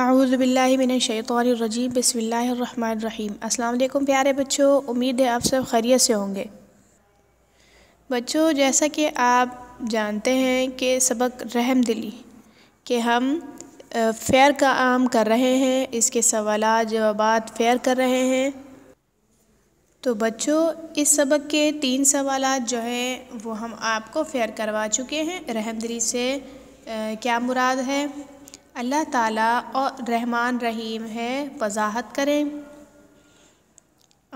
आउज़बिल्लिमिनशैतरजीम बसमीम अल्लाम प्यारे बच्चों उम्मीद है आप सब खैरियत से होंगे बच्चों जैसा कि आप जानते हैं कि सबक रहम दिली कि हम फेयर का आम कर रहे हैं इसके सवाल जवाब फेयर कर रहे हैं तो बच्चों इस सबक के तीन सवाल जो हैं वो हम आपको फेयर करवा चुके हैं रहम दिली से आ, क्या मुराद है अल्लाह ताला और रहमान रहीम है वजाहत करें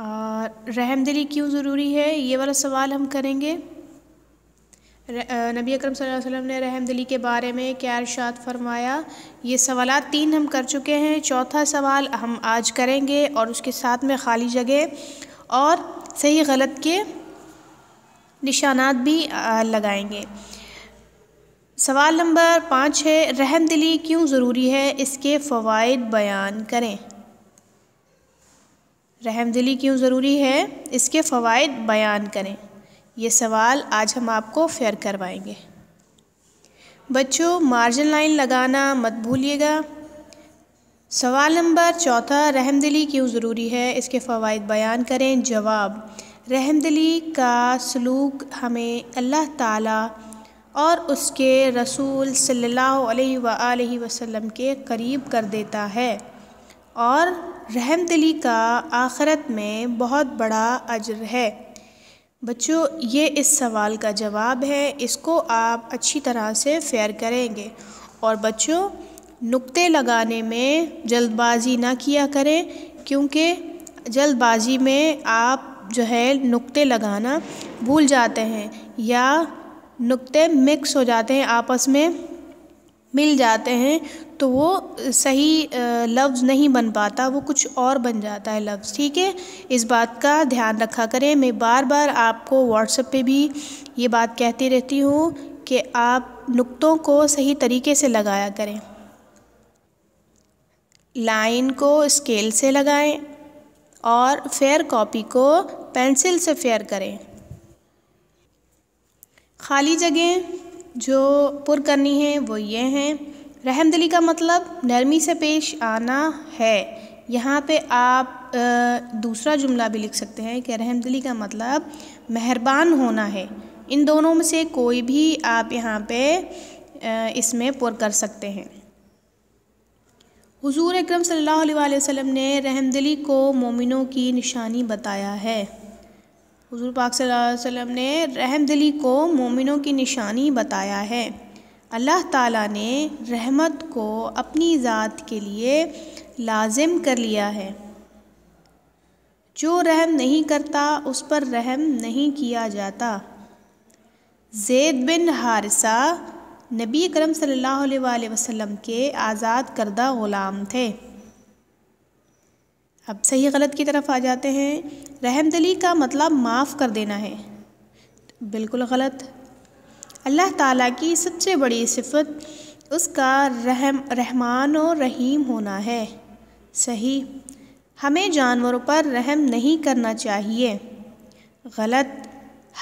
और रहम दिली क्यों ज़रूरी है ये वाला सवाल हम करेंगे नबी अकरम सल्लल्लाहु अलैहि वसल्लम ने रहम दिली के बारे में क्या इरशाद फरमाया ये सवाल तीन हम कर चुके हैं चौथा सवाल हम आज करेंगे और उसके साथ में खाली जगह और सही गलत के निशानात भी लगाएंगे सवाल नंबर पाँच है रहम दिली क्यों ज़रूरी है इसके फ़वाद बयान करें रहम दिली क्यों ज़रूरी है इसके फ़वाद बयान करें ये सवाल आज हम आपको फेयर करवाएंगे बच्चों मार्जिन लाइन लगाना मत भूलिएगा सवाल नंबर चौथा दिली क्यों ज़रूरी है इसके फ़वाद बयान करें जवाब दिली का सलूक हमें अल्लाह ताला और उसके रसूल सल्लल्लाहु अलैहि वसल्लम के करीब कर देता है और रहम दिली का आखरत में बहुत बड़ा अजर है बच्चों ये इस सवाल का जवाब है इसको आप अच्छी तरह से फेयर करेंगे और बच्चों नुक्ते लगाने में जल्दबाजी ना किया करें क्योंकि जल्दबाजी में आप जो है नुक्ते लगाना भूल जाते हैं या नुक्ते मिक्स हो जाते हैं आपस में मिल जाते हैं तो वो सही लफ्ज़ नहीं बन पाता वो कुछ और बन जाता है लफ्ज़ ठीक है इस बात का ध्यान रखा करें मैं बार बार आपको व्हाट्सएप पे भी ये बात कहती रहती हूँ कि आप नुक्तों को सही तरीके से लगाया करें लाइन को स्केल से लगाएं और फेयर कॉपी को पेंसिल से फेयर करें खाली जगह जो पुर करनी है वो ये हैं रहमदली का मतलब नरमी से पेश आना है यहाँ पे आप दूसरा जुमला भी लिख सकते हैं कि रहमदली का मतलब मेहरबान होना है इन दोनों में से कोई भी आप यहाँ पे इसमें पुर कर सकते हैं हुजूर अकरम सल्लल्लाहु अलैहि वसल्लम ने रहमदली को मोमिनों की निशानी बताया है हजूर पाक सल्लम ने रहम दिली को मोमिनों की निशानी बताया है अल्लाह ताला ने रहमत को अपनी ज़ात के लिए लाजिम कर लिया है जो रहम नहीं करता उस पर रहम नहीं किया जाता जैद बिन हारसा नबी करम सल्लल्लाहु अलैहि वसल्लम के आज़ाद करदा ग़ुलाम थे अब सही गलत की तरफ आ जाते हैं रहमदली का मतलब माफ़ कर देना है बिल्कुल गलत अल्लाह ताला की सबसे बड़ी सिफत उसका रहम रहमान और रहीम होना है सही हमें जानवरों पर रहम नहीं करना चाहिए गलत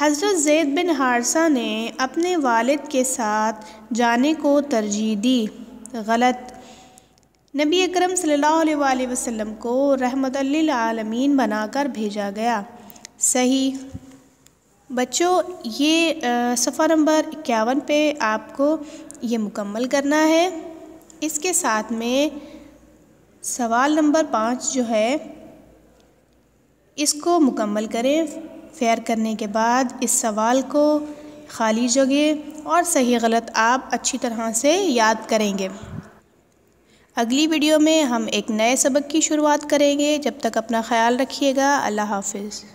हज़रत जैद बिन हारसा ने अपने वालिद के साथ जाने को तरजीह दी गलत नबी अकरम सल्लल्लाहु अलैहि वसल्लम को रहमत आलमीन बनाकर भेजा गया सही बच्चों ये सफ़ा नंबर इक्यावन पे आपको ये मुकम्मल करना है इसके साथ में सवाल नंबर पाँच जो है इसको मुकम्मल करें फेयर करने के बाद इस सवाल को खाली जगह और सही गलत आप अच्छी तरह से याद करेंगे अगली वीडियो में हम एक नए सबक की शुरुआत करेंगे जब तक अपना ख्याल रखिएगा अल्लाह हाफिज़